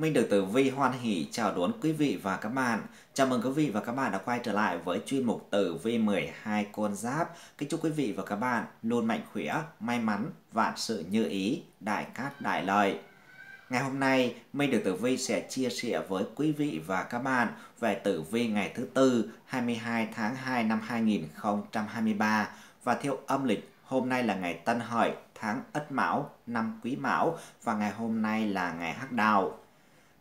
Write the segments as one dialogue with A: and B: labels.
A: Minh được Tử Vi hoan hỷ chào đón quý vị và các bạn. Chào mừng quý vị và các bạn đã quay trở lại với chuyên mục Tử Vi 12 con giáp. Kính chúc quý vị và các bạn luôn mạnh khỏe, may mắn, vạn sự như ý, đại cát đại lợi. Ngày hôm nay, Minh được Tử Vi sẽ chia sẻ với quý vị và các bạn về Tử Vi ngày thứ tư 22 tháng 2 năm 2023 và theo âm lịch hôm nay là ngày Tân Hợi tháng Ất Mão, năm Quý Mão và ngày hôm nay là ngày Hắc Đào.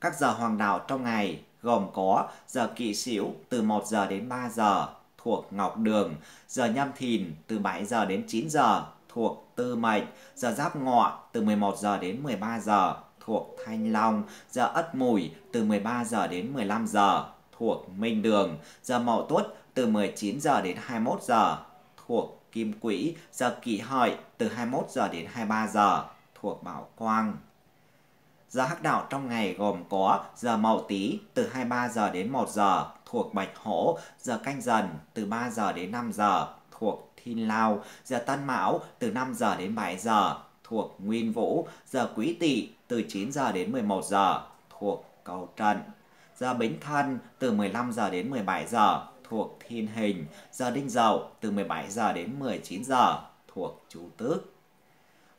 A: Các giờ hoàng đạo trong ngày gồm có giờ kỵ sửu từ 1 giờ đến 3 giờ thuộc Ngọc Đường, giờ nhâm thìn từ 7 giờ đến 9 giờ thuộc Tư Mệnh, giờ giáp ngọ từ 11 giờ đến 13 giờ thuộc Thanh Long, giờ Ất Mùi từ 13 giờ đến 15 giờ thuộc Minh Đường, giờ Mậu Tuất từ 19 giờ đến 21 giờ thuộc Kim Quỹ, giờ Kỷ Hợi từ 21 giờ đến 23 giờ thuộc Bảo Quang. Giờ hắc đạo trong ngày gồm có giờ mậu tý từ 23 giờ đến 1 giờ thuộc Bạch Hổ, giờ canh dần từ 3 giờ đến 5 giờ thuộc Thiên Lao, giờ Tân Mão từ 5 giờ đến 7 giờ thuộc Nguyên Vũ, giờ Quý Tỵ từ 9 giờ đến 11 giờ thuộc Cầu Trận, giờ Bính Thân từ 15 giờ đến 17 giờ thuộc Thiên Hình, giờ Đinh Dậu từ 17 giờ đến 19 giờ thuộc Chú Tước.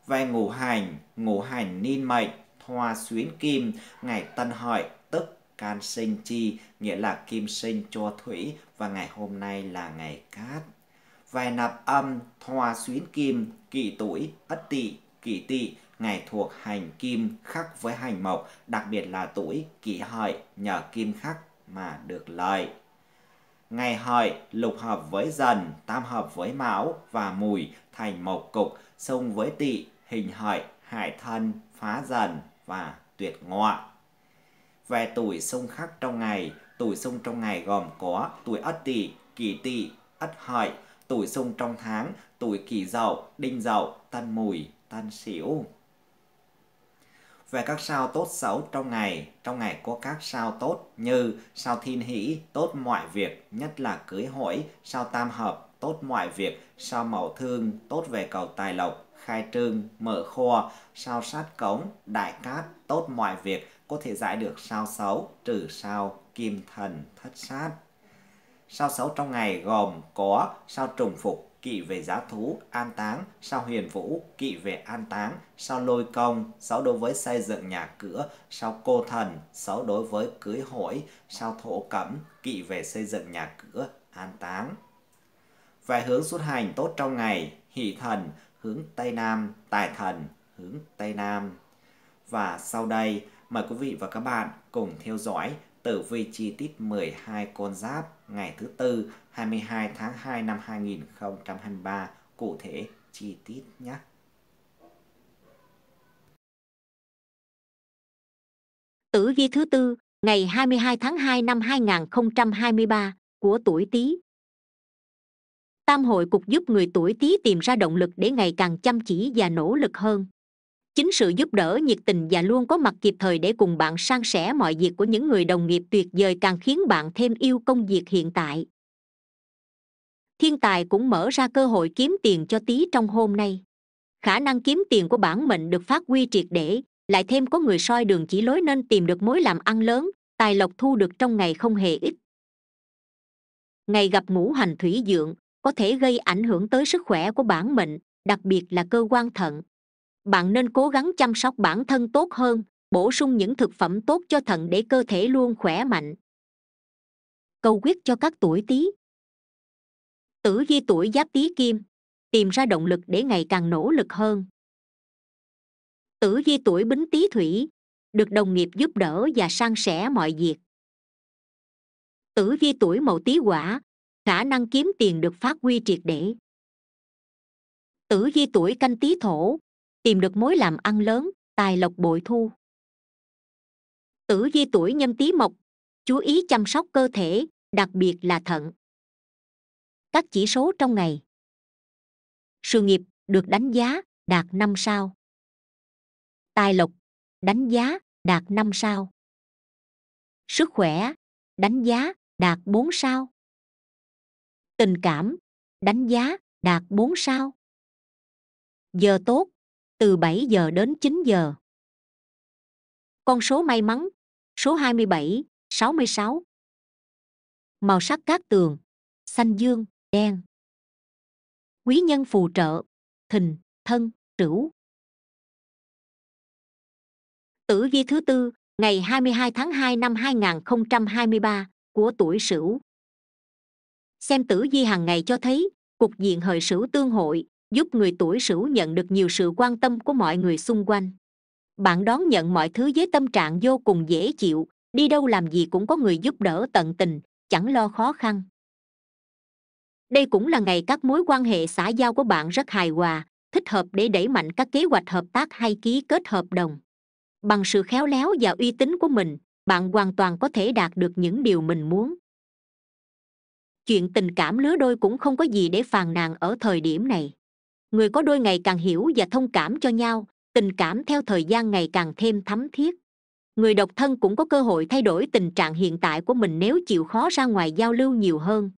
A: Về ngũ hành, ngũ hành niên mệnh hòa xuyến kim, ngày tân hợi tức can sinh chi, nghĩa là kim sinh cho thủy và ngày hôm nay là ngày cát. Vài nạp âm, hòa xuyến kim, kỷ tuổi, ất tỵ, kỷ tỵ, ngày thuộc hành kim khắc với hành mộc, đặc biệt là tuổi kỷ hợi nhờ kim khắc mà được lợi. Ngày hợi lục hợp với dần, tam hợp với mão và mùi thành mộc cục, xung với tỵ, hình hợi, hại thân, phá dần, và tuyệt ngọa. Về tuổi xung khắc trong ngày, tuổi xung trong ngày gồm có tuổi ất tỵ, kỷ tỵ, ất hợi, tuổi xung trong tháng, tuổi kỷ dậu, đinh dậu, tân mùi, tân sửu. Về các sao tốt xấu trong ngày, trong ngày có các sao tốt như sao thiên hỷ, tốt mọi việc, nhất là cưới hỏi, sao tam hợp, tốt mọi việc, sao mậu thương, tốt về cầu tài lộc, khai trương, mở kho, sao sát cống, đại cát, tốt mọi việc, có thể giải được sao xấu, trừ sao, kim thần, thất sát. Sao xấu trong ngày gồm có sao trùng phục, kỵ về giá thú, an táng, sao huyền vũ, kỵ về an táng, sao lôi công, xấu đối với xây dựng nhà cửa, sao cô thần, xấu đối với cưới hỏi, sao thổ cẩm, kỵ về xây dựng nhà cửa, an táng. vài hướng xuất hành tốt trong ngày, hỷ thần, hướng Tây Nam, Tài Thần, hướng Tây Nam. Và sau đây, mời quý vị và các bạn cùng theo dõi tử vi chi tiết 12 con giáp ngày thứ tư 22 tháng 2 năm 2023 cụ thể chi tiết nhé.
B: Tử vi thứ tư, ngày 22 tháng 2 năm 2023 của tuổi Tý tam hội cục giúp người tuổi tý tìm ra động lực để ngày càng chăm chỉ và nỗ lực hơn chính sự giúp đỡ nhiệt tình và luôn có mặt kịp thời để cùng bạn san sẻ mọi việc của những người đồng nghiệp tuyệt vời càng khiến bạn thêm yêu công việc hiện tại thiên tài cũng mở ra cơ hội kiếm tiền cho Tý trong hôm nay khả năng kiếm tiền của bản mệnh được phát huy triệt để lại thêm có người soi đường chỉ lối nên tìm được mối làm ăn lớn tài lộc thu được trong ngày không hề ít ngày gặp ngũ hành thủy dượng có thể gây ảnh hưởng tới sức khỏe của bản mệnh đặc biệt là cơ quan thận bạn nên cố gắng chăm sóc bản thân tốt hơn bổ sung những thực phẩm tốt cho thận để cơ thể luôn khỏe mạnh Câu quyết cho các tuổi tý tử di tuổi giáp tý kim tìm ra động lực để ngày càng nỗ lực hơn tử di tuổi bính tý thủy được đồng nghiệp giúp đỡ và san sẻ mọi việc tử vi tuổi mậu tý quả khả năng kiếm tiền được phát huy triệt để tử vi tuổi canh tý thổ tìm được mối làm ăn lớn tài lộc bội thu tử vi tuổi nhâm tý mộc chú ý chăm sóc cơ thể đặc biệt là thận các chỉ số trong ngày sự nghiệp được đánh giá đạt 5 sao tài lộc đánh giá đạt 5 sao sức khỏe đánh giá đạt 4 sao tình cảm đánh giá đạt 4 sao giờ tốt từ 7 giờ đến 9 giờ con số may mắn số 27 66 màu sắc cát tường xanh dương đen quý nhân phù trợ thìn thân trửu tử vi thứ tư ngày 22 tháng 2 năm 2023 của tuổi Sửu xem tử di hàng ngày cho thấy cục diện hời sửu tương hội giúp người tuổi sửu nhận được nhiều sự quan tâm của mọi người xung quanh bạn đón nhận mọi thứ với tâm trạng vô cùng dễ chịu đi đâu làm gì cũng có người giúp đỡ tận tình chẳng lo khó khăn đây cũng là ngày các mối quan hệ xã giao của bạn rất hài hòa thích hợp để đẩy mạnh các kế hoạch hợp tác hay ký kết hợp đồng bằng sự khéo léo và uy tín của mình bạn hoàn toàn có thể đạt được những điều mình muốn chuyện tình cảm lứa đôi cũng không có gì để phàn nàn ở thời điểm này người có đôi ngày càng hiểu và thông cảm cho nhau tình cảm theo thời gian ngày càng thêm thấm thiết người độc thân cũng có cơ hội thay đổi tình trạng hiện tại của mình nếu chịu khó ra ngoài giao lưu nhiều hơn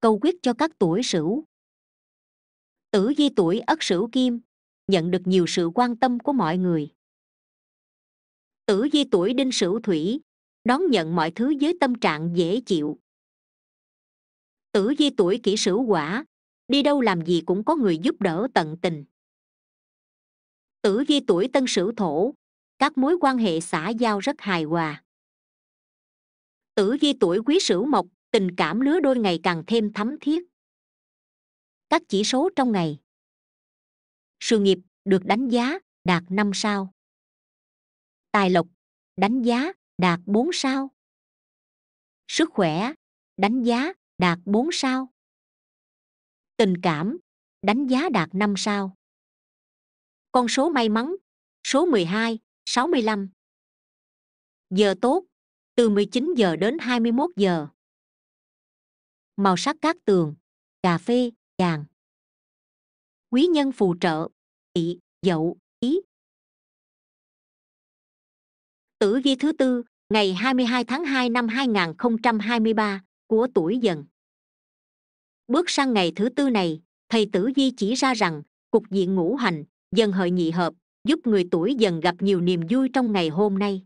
B: câu quyết cho các tuổi sửu tử di tuổi ất sửu kim nhận được nhiều sự quan tâm của mọi người tử di tuổi đinh sửu thủy đón nhận mọi thứ với tâm trạng dễ chịu tử di tuổi kỷ sửu quả đi đâu làm gì cũng có người giúp đỡ tận tình tử di tuổi tân sửu thổ các mối quan hệ xã giao rất hài hòa tử di tuổi quý sửu mộc tình cảm lứa đôi ngày càng thêm thắm thiết các chỉ số trong ngày sự nghiệp được đánh giá đạt 5 sao tài lộc đánh giá đạt 4 sao sức khỏe đánh giá đạt 4 sao. Tình cảm, đánh giá đạt 5 sao. Con số may mắn, số 12, 65. Giờ tốt, từ 19 giờ đến 21 giờ. Màu sắc cát tường, cà phê, vàng. Quý nhân phù trợ, tỵ, dậu, ý. Tử vi thứ tư, ngày 22 tháng 2 năm 2023 của tuổi dần bước sang ngày thứ tư này thầy tử di chỉ ra rằng cục diện ngũ hành dần hợi nhị hợp giúp người tuổi dần gặp nhiều niềm vui trong ngày hôm nay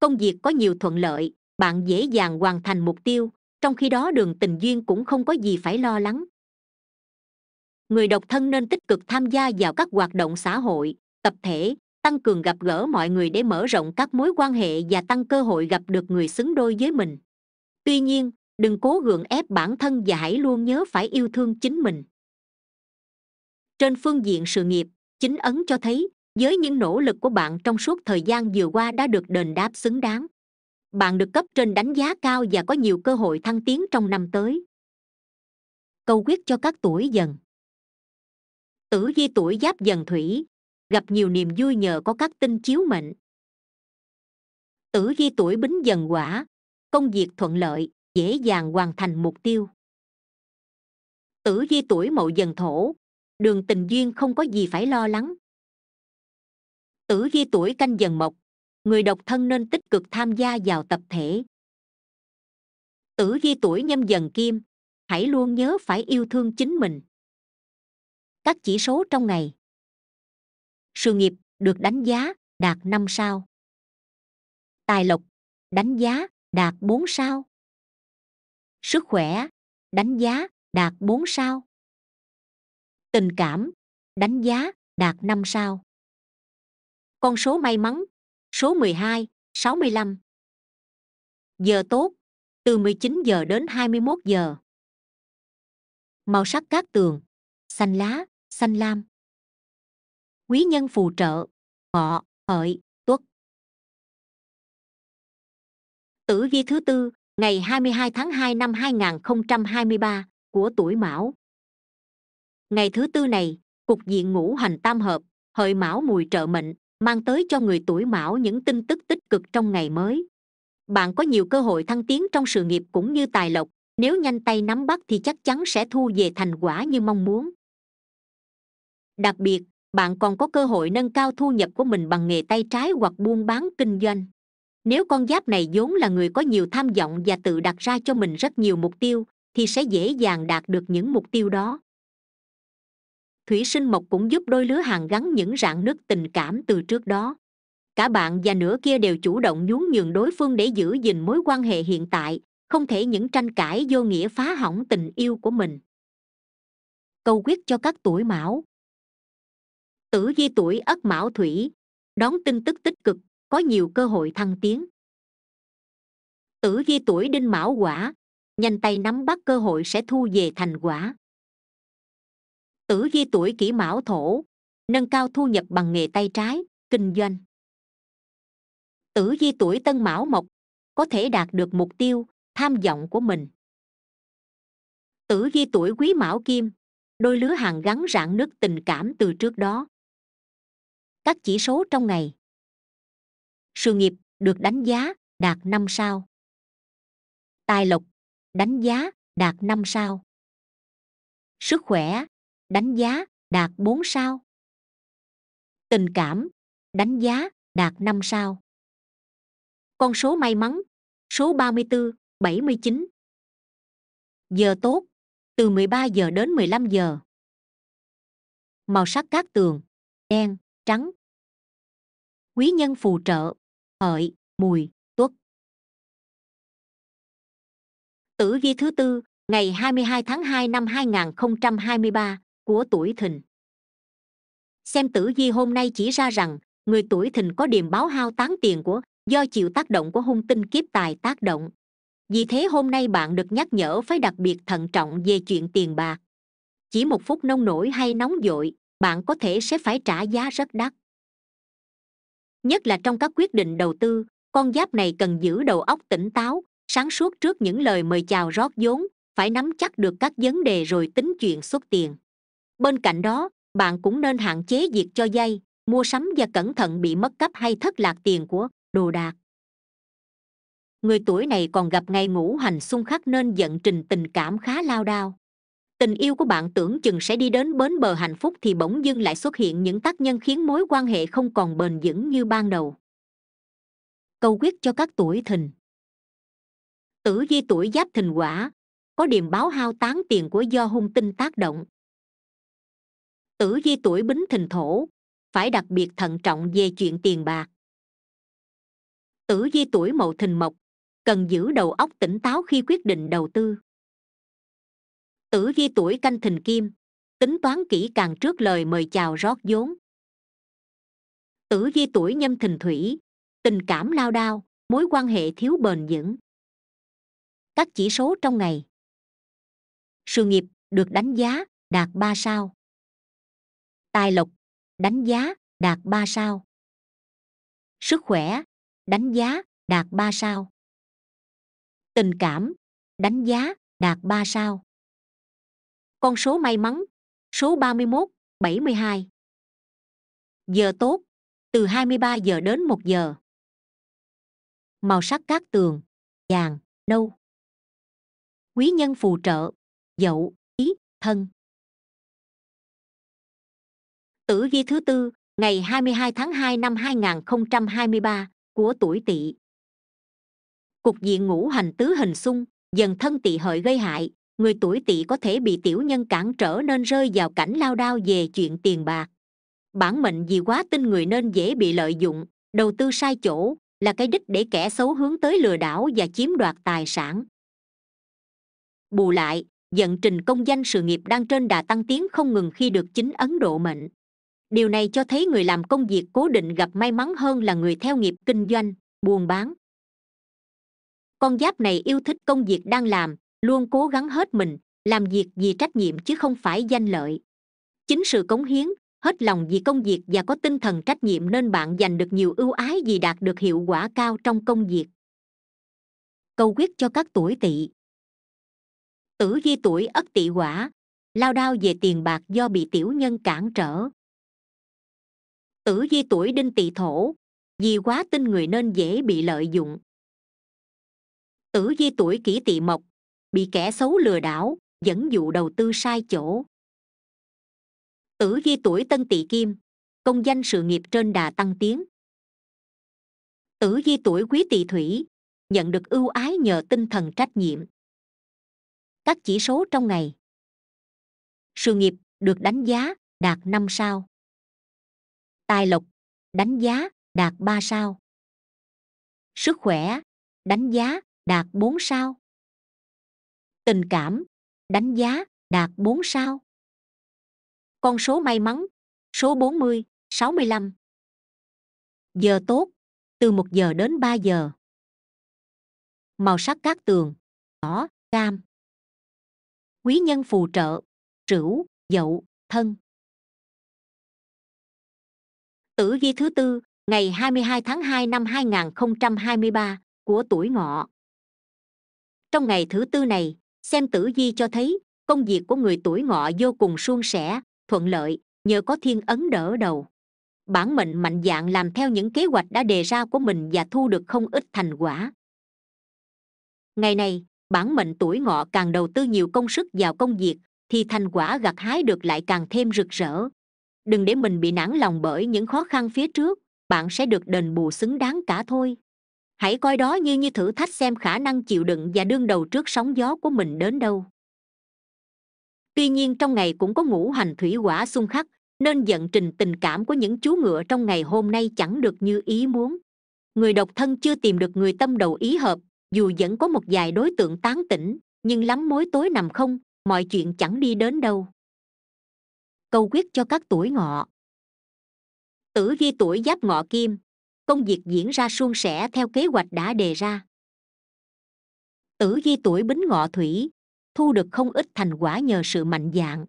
B: công việc có nhiều thuận lợi bạn dễ dàng hoàn thành mục tiêu trong khi đó đường tình duyên cũng không có gì phải lo lắng người độc thân nên tích cực tham gia vào các hoạt động xã hội tập thể tăng cường gặp gỡ mọi người để mở rộng các mối quan hệ và tăng cơ hội gặp được người xứng đôi với mình tuy nhiên đừng cố gượng ép bản thân và hãy luôn nhớ phải yêu thương chính mình trên phương diện sự nghiệp chính ấn cho thấy với những nỗ lực của bạn trong suốt thời gian vừa qua đã được đền đáp xứng đáng bạn được cấp trên đánh giá cao và có nhiều cơ hội thăng tiến trong năm tới câu quyết cho các tuổi dần tử di tuổi giáp dần thủy gặp nhiều niềm vui nhờ có các tinh chiếu mệnh tử di tuổi bính dần quả công việc thuận lợi dễ dàng hoàn thành mục tiêu tử vi tuổi mậu dần thổ đường tình duyên không có gì phải lo lắng tử vi tuổi canh dần mộc người độc thân nên tích cực tham gia vào tập thể tử vi tuổi nhâm dần kim hãy luôn nhớ phải yêu thương chính mình các chỉ số trong ngày sự nghiệp được đánh giá đạt 5 sao tài lộc đánh giá đạt 4 sao sức khỏe đánh giá đạt 4 sao tình cảm đánh giá đạt 5 sao con số may mắn số 12 65 giờ tốt từ 19 giờ đến 21 giờ màu sắc các tường xanh lá xanh lam quý nhân phù trợ ngọ, hợi tuất tử vi thứ tư ngày 22 tháng 2 năm 2023 của tuổi Mão. Ngày thứ tư này, cục diện ngũ hành tam hợp, hợi Mão mùi trợ mệnh, mang tới cho người tuổi Mão những tin tức tích cực trong ngày mới. Bạn có nhiều cơ hội thăng tiến trong sự nghiệp cũng như tài lộc, nếu nhanh tay nắm bắt thì chắc chắn sẽ thu về thành quả như mong muốn. Đặc biệt, bạn còn có cơ hội nâng cao thu nhập của mình bằng nghề tay trái hoặc buôn bán kinh doanh nếu con giáp này vốn là người có nhiều tham vọng và tự đặt ra cho mình rất nhiều mục tiêu thì sẽ dễ dàng đạt được những mục tiêu đó thủy sinh mộc cũng giúp đôi lứa hàng gắn những rạn nứt tình cảm từ trước đó cả bạn và nửa kia đều chủ động nhún nhường đối phương để giữ gìn mối quan hệ hiện tại không thể những tranh cãi vô nghĩa phá hỏng tình yêu của mình câu quyết cho các tuổi mão tử vi tuổi ất mão thủy đón tin tức tích cực có nhiều cơ hội thăng tiến tử vi tuổi đinh mão quả nhanh tay nắm bắt cơ hội sẽ thu về thành quả tử vi tuổi kỷ mão thổ nâng cao thu nhập bằng nghề tay trái kinh doanh tử vi tuổi tân mão mộc có thể đạt được mục tiêu tham vọng của mình tử vi tuổi quý mão kim đôi lứa hàng gắn rạn nứt tình cảm từ trước đó các chỉ số trong ngày sự nghiệp được đánh giá đạt 5 sao tài lộc đánh giá đạt 5 sao sức khỏe đánh giá đạt 4 sao tình cảm đánh giá đạt 5 sao con số may mắn số 34 79 giờ tốt từ 13 giờ đến 15 giờ màu sắc các tường đen trắng quý nhân phù trợ hợi, mùi, tuất. Tử vi thứ tư, ngày 22 tháng 2 năm 2023 của tuổi thìn. Xem tử vi hôm nay chỉ ra rằng, người tuổi thìn có điểm báo hao tán tiền của do chịu tác động của hung tinh kiếp tài tác động. Vì thế hôm nay bạn được nhắc nhở phải đặc biệt thận trọng về chuyện tiền bạc. Chỉ một phút nông nổi hay nóng dội, bạn có thể sẽ phải trả giá rất đắt nhất là trong các quyết định đầu tư con giáp này cần giữ đầu óc tỉnh táo sáng suốt trước những lời mời chào rót vốn phải nắm chắc được các vấn đề rồi tính chuyện xuất tiền bên cạnh đó bạn cũng nên hạn chế việc cho dây, mua sắm và cẩn thận bị mất cắp hay thất lạc tiền của đồ đạc người tuổi này còn gặp ngày ngũ hành xung khắc nên giận trình tình cảm khá lao đao tình yêu của bạn tưởng chừng sẽ đi đến bến bờ hạnh phúc thì bỗng dưng lại xuất hiện những tác nhân khiến mối quan hệ không còn bền vững như ban đầu câu quyết cho các tuổi thìn tử di tuổi giáp thìn quả có điềm báo hao tán tiền của do hung tinh tác động tử di tuổi bính thìn thổ phải đặc biệt thận trọng về chuyện tiền bạc tử di tuổi mậu thìn mộc cần giữ đầu óc tỉnh táo khi quyết định đầu tư tử ghi tuổi canh thìn kim tính toán kỹ càng trước lời mời chào rót vốn tử ghi tuổi nhâm thìn thủy tình cảm lao đao mối quan hệ thiếu bền vững các chỉ số trong ngày sự nghiệp được đánh giá đạt 3 sao tài lộc đánh giá đạt 3 sao sức khỏe đánh giá đạt 3 sao tình cảm đánh giá đạt 3 sao con số may mắn, số 31, 72. Giờ tốt, từ 23 giờ đến 1 giờ. Màu sắc cát tường, vàng, nâu. Quý nhân phù trợ, dậu, ý, thân. Tử vi thứ tư, ngày 22 tháng 2 năm 2023 của tuổi Tỵ. Cục diện ngũ hành tứ hình xung, dần thân Tỵ hợi gây hại, người tuổi tỵ có thể bị tiểu nhân cản trở nên rơi vào cảnh lao đao về chuyện tiền bạc bản mệnh vì quá tin người nên dễ bị lợi dụng đầu tư sai chỗ là cái đích để kẻ xấu hướng tới lừa đảo và chiếm đoạt tài sản bù lại vận trình công danh sự nghiệp đang trên đà tăng tiến không ngừng khi được chính ấn độ mệnh điều này cho thấy người làm công việc cố định gặp may mắn hơn là người theo nghiệp kinh doanh buôn bán con giáp này yêu thích công việc đang làm luôn cố gắng hết mình làm việc vì trách nhiệm chứ không phải danh lợi chính sự cống hiến hết lòng vì công việc và có tinh thần trách nhiệm nên bạn giành được nhiều ưu ái vì đạt được hiệu quả cao trong công việc câu quyết cho các tuổi tỵ tử vi tuổi ất tỵ quả lao đao về tiền bạc do bị tiểu nhân cản trở tử vi tuổi đinh tỵ thổ vì quá tin người nên dễ bị lợi dụng tử vi tuổi kỷ tỵ mộc bị kẻ xấu lừa đảo dẫn dụ đầu tư sai chỗ tử vi tuổi tân tỵ kim công danh sự nghiệp trên đà tăng tiến tử vi tuổi quý tỵ thủy nhận được ưu ái nhờ tinh thần trách nhiệm các chỉ số trong ngày sự nghiệp được đánh giá đạt 5 sao tài lộc đánh giá đạt 3 sao sức khỏe đánh giá đạt 4 sao tình cảm đánh giá đạt 4 sao. Con số may mắn, số 40, 65. Giờ tốt, từ 1 giờ đến 3 giờ. Màu sắc các tường, đỏ, cam. Quý nhân phù trợ, trửu, dậu, thân. Tử vi thứ tư, ngày 22 tháng 2 năm 2023 của tuổi ngọ. Trong ngày thứ tư này, xem tử vi cho thấy công việc của người tuổi ngọ vô cùng suôn sẻ thuận lợi nhờ có thiên ấn đỡ đầu bản mệnh mạnh dạn làm theo những kế hoạch đã đề ra của mình và thu được không ít thành quả ngày này bản mệnh tuổi ngọ càng đầu tư nhiều công sức vào công việc thì thành quả gặt hái được lại càng thêm rực rỡ đừng để mình bị nản lòng bởi những khó khăn phía trước bạn sẽ được đền bù xứng đáng cả thôi hãy coi đó như như thử thách xem khả năng chịu đựng và đương đầu trước sóng gió của mình đến đâu tuy nhiên trong ngày cũng có ngũ hành thủy quả xung khắc nên vận trình tình cảm của những chú ngựa trong ngày hôm nay chẳng được như ý muốn người độc thân chưa tìm được người tâm đầu ý hợp dù vẫn có một vài đối tượng tán tỉnh nhưng lắm mối tối nằm không mọi chuyện chẳng đi đến đâu câu quyết cho các tuổi ngọ tử vi tuổi giáp ngọ kim công việc diễn ra suôn sẻ theo kế hoạch đã đề ra tử di tuổi bính ngọ thủy thu được không ít thành quả nhờ sự mạnh dạn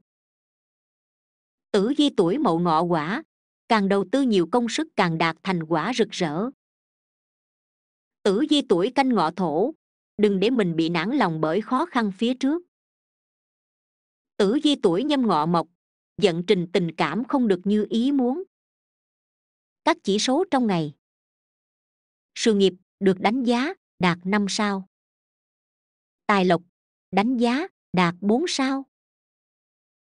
B: tử di tuổi mậu ngọ quả càng đầu tư nhiều công sức càng đạt thành quả rực rỡ tử di tuổi canh ngọ thổ đừng để mình bị nản lòng bởi khó khăn phía trước tử di tuổi nhâm ngọ mộc vận trình tình cảm không được như ý muốn các chỉ số trong ngày sự nghiệp được đánh giá đạt 5 sao tài lộc đánh giá đạt 4 sao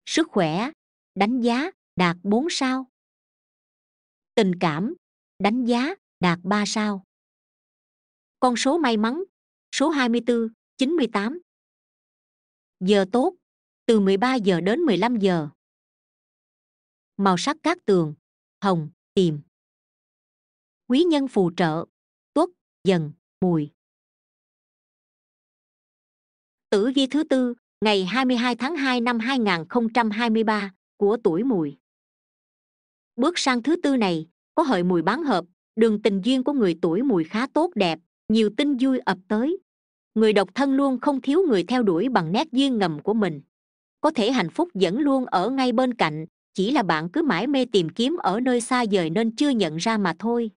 B: sức khỏe đánh giá đạt 4 sao tình cảm đánh giá đạt 3 sao con số may mắn số 24 98 giờ tốt từ 13 giờ đến 15 giờ màu sắc các tường hồng tìm quý nhân phù trợ dần mùi tử vi thứ tư ngày 22 tháng 2 năm 2023 của tuổi mùi bước sang thứ tư này có hợi mùi bán hợp đường tình duyên của người tuổi mùi khá tốt đẹp nhiều tin vui ập tới người độc thân luôn không thiếu người theo đuổi bằng nét duyên ngầm của mình có thể hạnh phúc vẫn luôn ở ngay bên cạnh chỉ là bạn cứ mãi mê tìm kiếm ở nơi xa vời nên chưa nhận ra mà thôi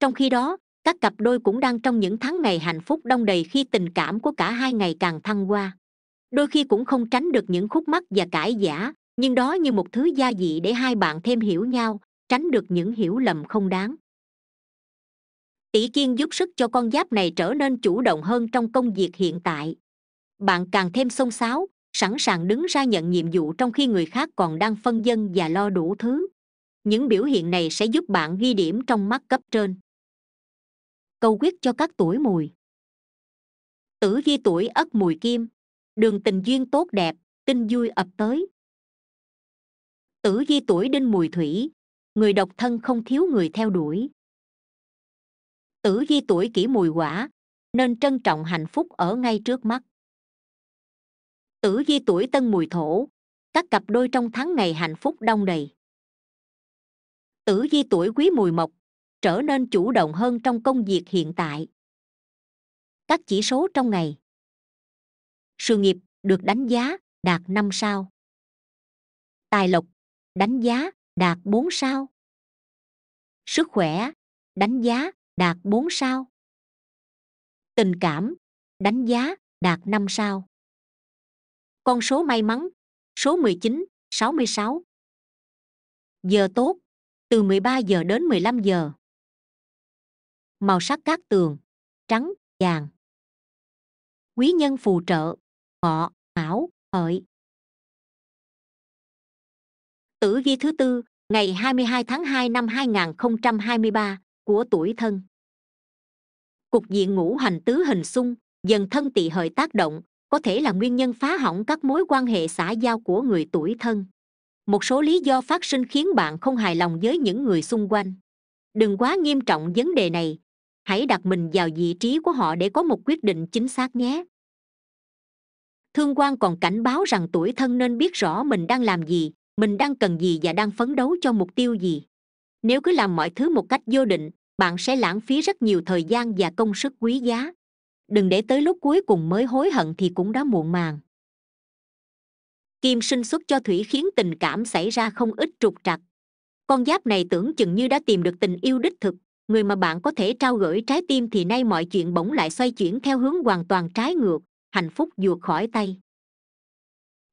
B: trong khi đó các cặp đôi cũng đang trong những tháng ngày hạnh phúc đông đầy khi tình cảm của cả hai ngày càng thăng hoa đôi khi cũng không tránh được những khúc mắc và cãi giả nhưng đó như một thứ gia vị để hai bạn thêm hiểu nhau tránh được những hiểu lầm không đáng tỷ kiên giúp sức cho con giáp này trở nên chủ động hơn trong công việc hiện tại bạn càng thêm xông xáo sẵn sàng đứng ra nhận nhiệm vụ trong khi người khác còn đang phân dân và lo đủ thứ những biểu hiện này sẽ giúp bạn ghi điểm trong mắt cấp trên câu quyết cho các tuổi mùi tử vi tuổi ất mùi kim đường tình duyên tốt đẹp tin vui ập tới tử vi tuổi đinh mùi thủy người độc thân không thiếu người theo đuổi tử vi tuổi kỷ mùi quả nên trân trọng hạnh phúc ở ngay trước mắt tử vi tuổi tân mùi thổ các cặp đôi trong tháng ngày hạnh phúc đông đầy tử vi tuổi quý mùi mộc trở nên chủ động hơn trong công việc hiện tại các chỉ số trong ngày sự nghiệp được đánh giá đạt 5 sao tài lộc đánh giá đạt 4 sao sức khỏe đánh giá đạt 4 sao tình cảm đánh giá đạt 5 sao con số may mắn số 19 66 giờ tốt từ 13 giờ đến 15 giờ màu sắc cát tường trắng vàng quý nhân phù trợ ngọ mão hợi tử vi thứ tư ngày 22 tháng 2 năm 2023 của tuổi thân cục diện ngũ hành tứ hình xung dần thân tỵ hợi tác động có thể là nguyên nhân phá hỏng các mối quan hệ xã giao của người tuổi thân một số lý do phát sinh khiến bạn không hài lòng với những người xung quanh đừng quá nghiêm trọng vấn đề này hãy đặt mình vào vị trí của họ để có một quyết định chính xác nhé thương quan còn cảnh báo rằng tuổi thân nên biết rõ mình đang làm gì mình đang cần gì và đang phấn đấu cho mục tiêu gì nếu cứ làm mọi thứ một cách vô định bạn sẽ lãng phí rất nhiều thời gian và công sức quý giá đừng để tới lúc cuối cùng mới hối hận thì cũng đã muộn màng kim sinh xuất cho thủy khiến tình cảm xảy ra không ít trục trặc con giáp này tưởng chừng như đã tìm được tình yêu đích thực người mà bạn có thể trao gửi trái tim thì nay mọi chuyện bỗng lại xoay chuyển theo hướng hoàn toàn trái ngược hạnh phúc vượt khỏi tay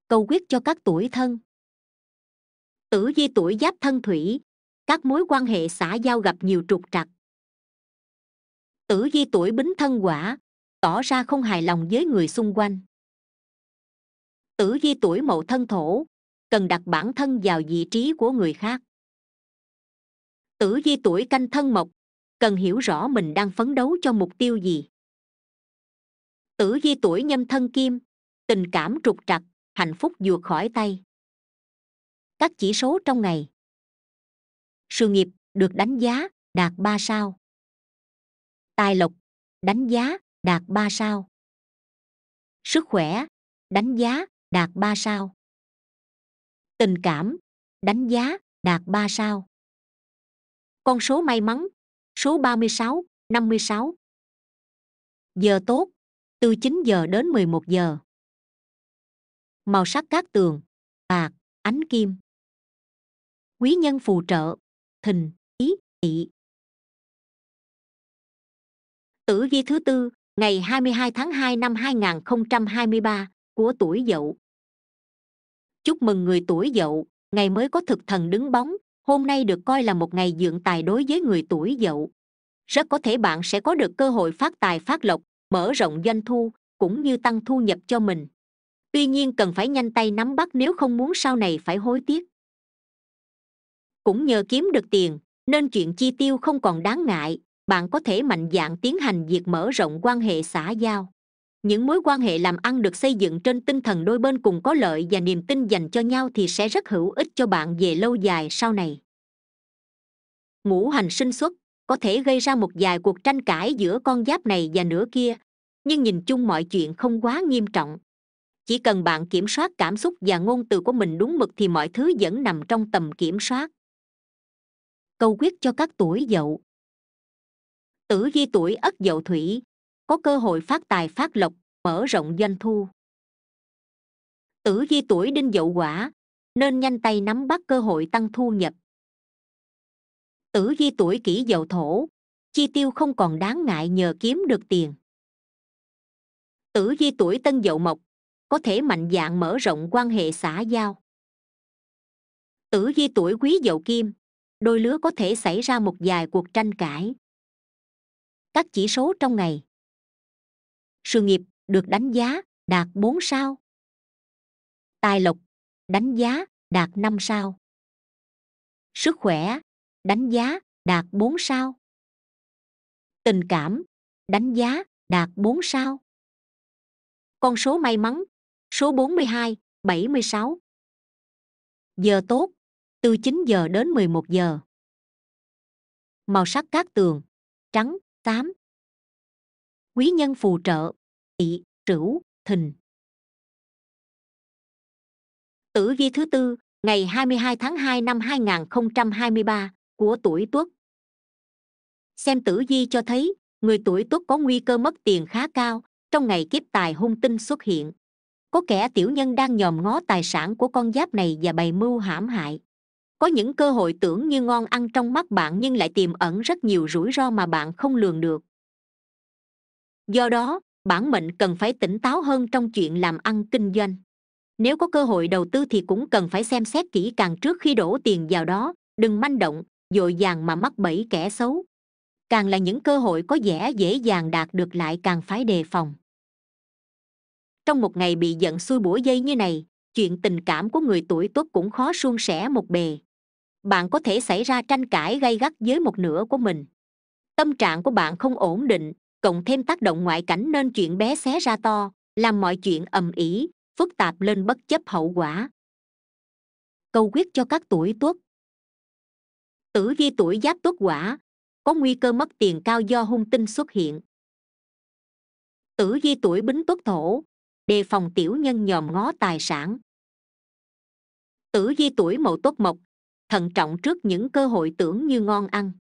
B: Câu quyết cho các tuổi thân tử di tuổi giáp thân thủy các mối quan hệ xã giao gặp nhiều trục trặc tử di tuổi bính thân quả tỏ ra không hài lòng với người xung quanh tử di tuổi mậu thân thổ cần đặt bản thân vào vị trí của người khác tử di tuổi canh thân mộc cần hiểu rõ mình đang phấn đấu cho mục tiêu gì tử di tuổi nhâm thân kim tình cảm trục trặc hạnh phúc vượt khỏi tay các chỉ số trong ngày sự nghiệp được đánh giá đạt 3 sao tài lộc đánh giá đạt 3 sao sức khỏe đánh giá đạt 3 sao tình cảm đánh giá đạt 3 sao con số may mắn số 36, 56. Giờ tốt, từ 9 giờ đến 11 giờ. Màu sắc cát tường, bạc, ánh kim. Quý nhân phù trợ, thìn, ý, tỵ Tử vi thứ tư, ngày 22 tháng 2 năm 2023 của tuổi dậu. Chúc mừng người tuổi dậu, ngày mới có thực thần đứng bóng, hôm nay được coi là một ngày dưỡng tài đối với người tuổi dậu rất có thể bạn sẽ có được cơ hội phát tài phát lộc mở rộng doanh thu cũng như tăng thu nhập cho mình tuy nhiên cần phải nhanh tay nắm bắt nếu không muốn sau này phải hối tiếc cũng nhờ kiếm được tiền nên chuyện chi tiêu không còn đáng ngại bạn có thể mạnh dạn tiến hành việc mở rộng quan hệ xã giao những mối quan hệ làm ăn được xây dựng trên tinh thần đôi bên cùng có lợi và niềm tin dành cho nhau thì sẽ rất hữu ích cho bạn về lâu dài sau này ngũ hành sinh xuất có thể gây ra một vài cuộc tranh cãi giữa con giáp này và nửa kia nhưng nhìn chung mọi chuyện không quá nghiêm trọng chỉ cần bạn kiểm soát cảm xúc và ngôn từ của mình đúng mực thì mọi thứ vẫn nằm trong tầm kiểm soát câu quyết cho các tuổi dậu tử vi tuổi ất dậu thủy có cơ hội phát tài phát lộc mở rộng doanh thu tử di tuổi đinh dậu quả nên nhanh tay nắm bắt cơ hội tăng thu nhập tử di tuổi kỷ dậu thổ chi tiêu không còn đáng ngại nhờ kiếm được tiền tử di tuổi tân dậu mộc có thể mạnh dạn mở rộng quan hệ xã giao tử di tuổi quý dậu kim đôi lứa có thể xảy ra một vài cuộc tranh cãi các chỉ số trong ngày sự nghiệp được đánh giá đạt 4 sao. Tài lộc đánh giá đạt 5 sao. Sức khỏe đánh giá đạt 4 sao. Tình cảm đánh giá đạt 4 sao. Con số may mắn số 42, 76. Giờ tốt từ 9 giờ đến 11 giờ. Màu sắc các tường trắng, 8. Quý nhân phù trợ kỵ, trửu, thìn. Tử vi thứ tư, ngày 22 tháng 2 năm 2023 của tuổi Tuất. Xem tử vi cho thấy, người tuổi Tuất có nguy cơ mất tiền khá cao trong ngày kiếp tài hung tinh xuất hiện. Có kẻ tiểu nhân đang nhòm ngó tài sản của con giáp này và bày mưu hãm hại. Có những cơ hội tưởng như ngon ăn trong mắt bạn nhưng lại tiềm ẩn rất nhiều rủi ro mà bạn không lường được. Do đó, bản mệnh cần phải tỉnh táo hơn trong chuyện làm ăn kinh doanh nếu có cơ hội đầu tư thì cũng cần phải xem xét kỹ càng trước khi đổ tiền vào đó đừng manh động dội dàng mà mắc bẫy kẻ xấu càng là những cơ hội có vẻ dễ dàng đạt được lại càng phải đề phòng trong một ngày bị giận xuôi bủa dây như này chuyện tình cảm của người tuổi tốt cũng khó suôn sẻ một bề bạn có thể xảy ra tranh cãi gay gắt với một nửa của mình tâm trạng của bạn không ổn định cộng thêm tác động ngoại cảnh nên chuyện bé xé ra to làm mọi chuyện ầm ĩ phức tạp lên bất chấp hậu quả câu quyết cho các tuổi tuất tử vi tuổi giáp tuất quả có nguy cơ mất tiền cao do hung tinh xuất hiện tử vi tuổi bính tuất thổ đề phòng tiểu nhân nhòm ngó tài sản tử vi tuổi mậu tuất mộc thận trọng trước những cơ hội tưởng như ngon ăn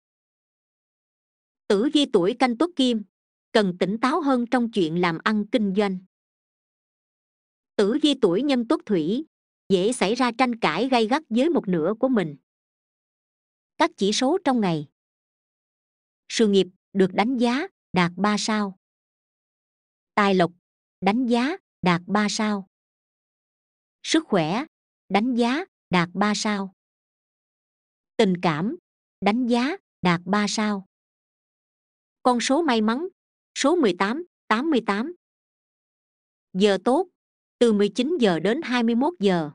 B: tử vi tuổi canh tuất kim cần tỉnh táo hơn trong chuyện làm ăn kinh doanh tử vi tuổi nhâm tuất thủy dễ xảy ra tranh cãi gay gắt với một nửa của mình các chỉ số trong ngày sự nghiệp được đánh giá đạt 3 sao tài lộc đánh giá đạt 3 sao sức khỏe đánh giá đạt 3 sao tình cảm đánh giá đạt 3 sao con số may mắn số 18, 88. Giờ tốt, từ 19 giờ đến 21 giờ.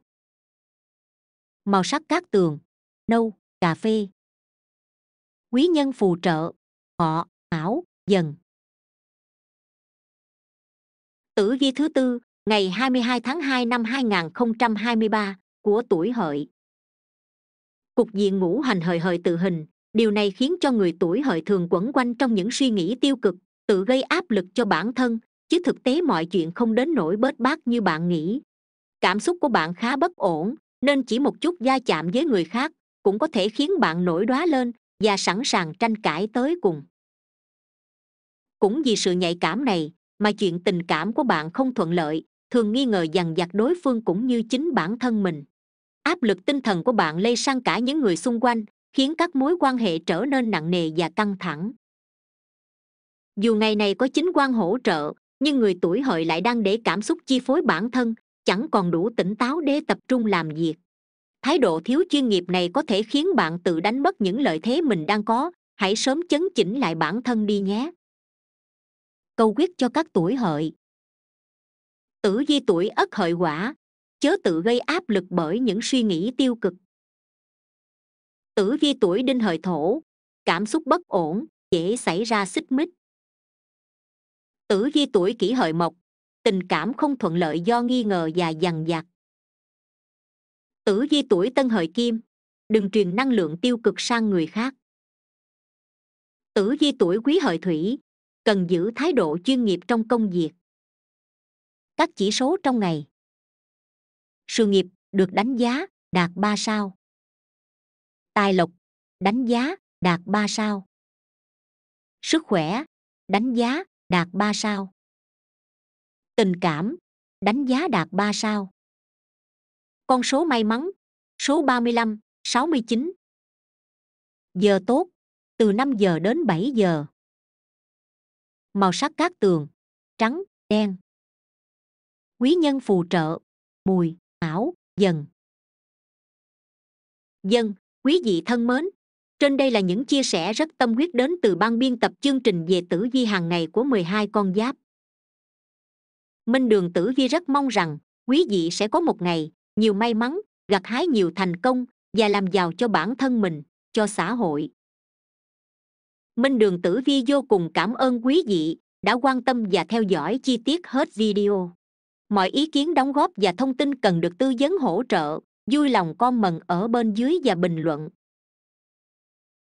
B: Màu sắc cát tường, nâu, cà phê. Quý nhân phù trợ, họ, mão, dần. Tử vi thứ tư, ngày 22 tháng 2 năm 2023 của tuổi hợi. Cục diện ngũ hành hợi hợi tự hình, điều này khiến cho người tuổi hợi thường quẩn quanh trong những suy nghĩ tiêu cực, tự gây áp lực cho bản thân chứ thực tế mọi chuyện không đến nỗi bết bát như bạn nghĩ cảm xúc của bạn khá bất ổn nên chỉ một chút gia chạm với người khác cũng có thể khiến bạn nổi đoá lên và sẵn sàng tranh cãi tới cùng cũng vì sự nhạy cảm này mà chuyện tình cảm của bạn không thuận lợi thường nghi ngờ dằn vặt đối phương cũng như chính bản thân mình áp lực tinh thần của bạn lây sang cả những người xung quanh khiến các mối quan hệ trở nên nặng nề và căng thẳng dù ngày này có chính quan hỗ trợ nhưng người tuổi hợi lại đang để cảm xúc chi phối bản thân chẳng còn đủ tỉnh táo để tập trung làm việc thái độ thiếu chuyên nghiệp này có thể khiến bạn tự đánh mất những lợi thế mình đang có hãy sớm chấn chỉnh lại bản thân đi nhé câu quyết cho các tuổi hợi tử di tuổi ất hợi quả chớ tự gây áp lực bởi những suy nghĩ tiêu cực tử vi tuổi đinh hợi thổ cảm xúc bất ổn dễ xảy ra xích mích tử vi tuổi kỷ hợi mộc tình cảm không thuận lợi do nghi ngờ và dằn vặt tử vi tuổi tân hợi kim đừng truyền năng lượng tiêu cực sang người khác tử vi tuổi quý hợi thủy cần giữ thái độ chuyên nghiệp trong công việc các chỉ số trong ngày sự nghiệp được đánh giá đạt 3 sao tài lộc đánh giá đạt 3 sao sức khỏe đánh giá đạt ba sao tình cảm đánh giá đạt ba sao con số may mắn số ba mươi lăm sáu mươi chín giờ tốt từ năm giờ đến bảy giờ màu sắc cát tường trắng đen quý nhân phù trợ mùi mão dần dân quý vị thân mến trên đây là những chia sẻ rất tâm huyết đến từ ban biên tập chương trình về tử vi hàng ngày của 12 con giáp minh đường tử vi rất mong rằng quý vị sẽ có một ngày nhiều may mắn gặt hái nhiều thành công và làm giàu cho bản thân mình cho xã hội minh đường tử vi vô cùng cảm ơn quý vị đã quan tâm và theo dõi chi tiết hết video mọi ý kiến đóng góp và thông tin cần được tư vấn hỗ trợ vui lòng con mần ở bên dưới và bình luận